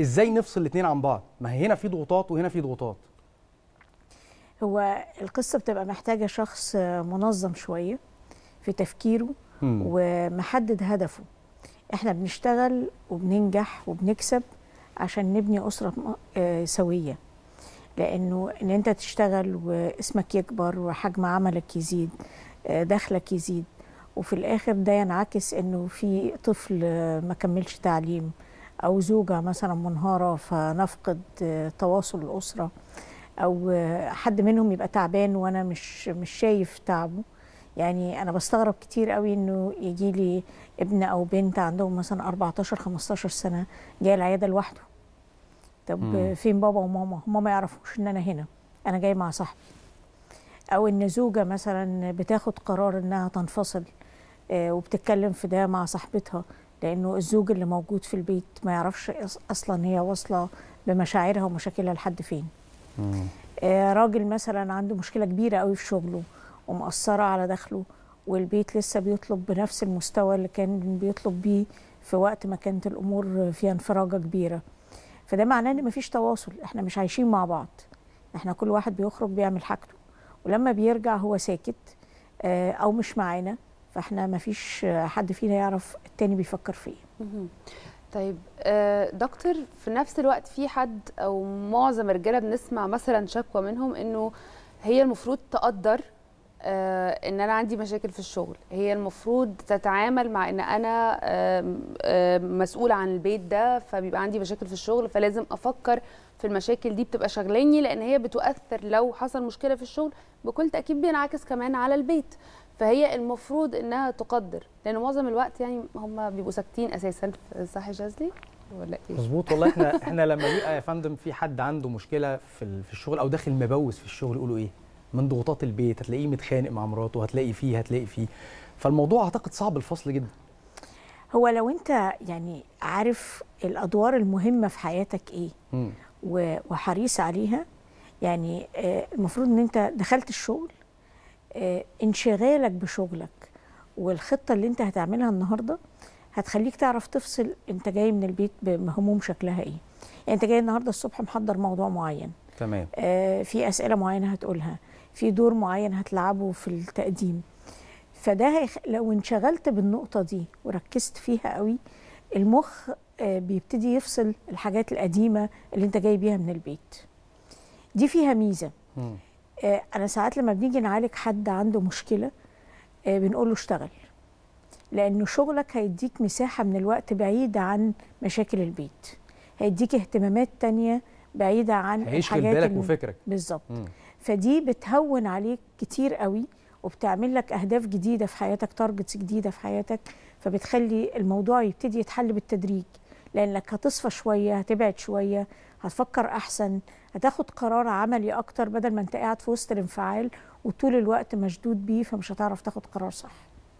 ازاي نفصل الاثنين عن بعض ما هنا في ضغوطات وهنا في ضغوطات هو القصه بتبقى محتاجه شخص منظم شويه في تفكيره مم. ومحدد هدفه احنا بنشتغل وبننجح وبنكسب عشان نبني اسره آه، سويه لانه ان انت تشتغل واسمك يكبر وحجم عملك يزيد آه، دخلك يزيد وفي الاخر ده ينعكس انه في طفل آه، ما كملش تعليم أو زوجة مثلا منهارة فنفقد آه، تواصل الأسرة أو آه، حد منهم يبقى تعبان وأنا مش مش شايف تعبه يعني أنا بستغرب كتير قوي إنه يجي لي ابن أو بنت عندهم مثلا 14 15 سنة جاي العيادة لوحده طب مم. فين بابا وماما هما ما يعرفوش إن أنا هنا أنا جاي مع صاحبي أو إن زوجة مثلا بتاخد قرار إنها تنفصل آه، وبتتكلم في ده مع صاحبتها لانه الزوج اللي موجود في البيت ما يعرفش اصلا هي واصله بمشاعرها ومشاكلها لحد فين آه راجل مثلا عنده مشكله كبيره قوي في شغله ومأثره على دخله والبيت لسه بيطلب بنفس المستوى اللي كان بيطلب بيه في وقت ما كانت الامور فيها انفراجه كبيره فده معناه ان مفيش تواصل احنا مش عايشين مع بعض احنا كل واحد بيخرج بيعمل حاجته ولما بيرجع هو ساكت آه او مش معانا فاحنا ما فيش حد فينا يعرف التاني بيفكر في ايه طيب آه، دكتور في نفس الوقت في حد او معظم الرجاله بنسمع مثلا شكوى منهم انه هي المفروض تقدر آه، ان انا عندي مشاكل في الشغل هي المفروض تتعامل مع ان انا مسؤوله عن البيت ده فبيبقى عندي مشاكل في الشغل فلازم افكر في المشاكل دي بتبقى شغلاني لان هي بتؤثر لو حصل مشكله في الشغل بكل تاكيد بينعكس كمان على البيت فهي المفروض انها تقدر لان معظم الوقت يعني هم بيبقوا ساكتين اساسا صح يا شاذلي ولا ايه مظبوط والله احنا احنا لما يبقى يا فندم في حد عنده مشكله في الشغل او داخل مبوس في الشغل يقولوا ايه من ضغوطات البيت هتلاقيه متخانق مع مراته هتلاقي فيه هتلاقي فيه فالموضوع اعتقد صعب الفصل جدا هو لو انت يعني عارف الادوار المهمه في حياتك ايه م. وحريص عليها يعني آه، المفروض ان انت دخلت الشغل آه، انشغالك بشغلك والخطه اللي انت هتعملها النهارده هتخليك تعرف تفصل انت جاي من البيت بهموم شكلها ايه يعني انت جاي النهارده الصبح محضر موضوع معين تمام آه في اسئله معينه هتقولها في دور معين هتلعبه في التقديم فده هيخ... لو انشغلت بالنقطه دي وركزت فيها قوي المخ آه بيبتدي يفصل الحاجات القديمه اللي انت جاي بيها من البيت دي فيها ميزه آه انا ساعات لما بنيجي نعالج حد عنده مشكله آه بنقول له اشتغل لانه شغلك هيديك مساحه من الوقت بعيد عن مشاكل البيت هيديك اهتمامات تانيه بعيده عن هيشغل الحاجات بالك وفكرك بالظبط فدي بتهون عليك كتير قوي وبتعمل لك اهداف جديده في حياتك تارجتس جديده في حياتك فبتخلي الموضوع يبتدي يتحل بالتدريج لانك هتصفى شويه هتبعد شويه هتفكر احسن هتاخد قرار عملي اكتر بدل ما انت قاعد في وسط الانفعال وطول الوقت مشدود بيه فمش هتعرف تاخد قرار صح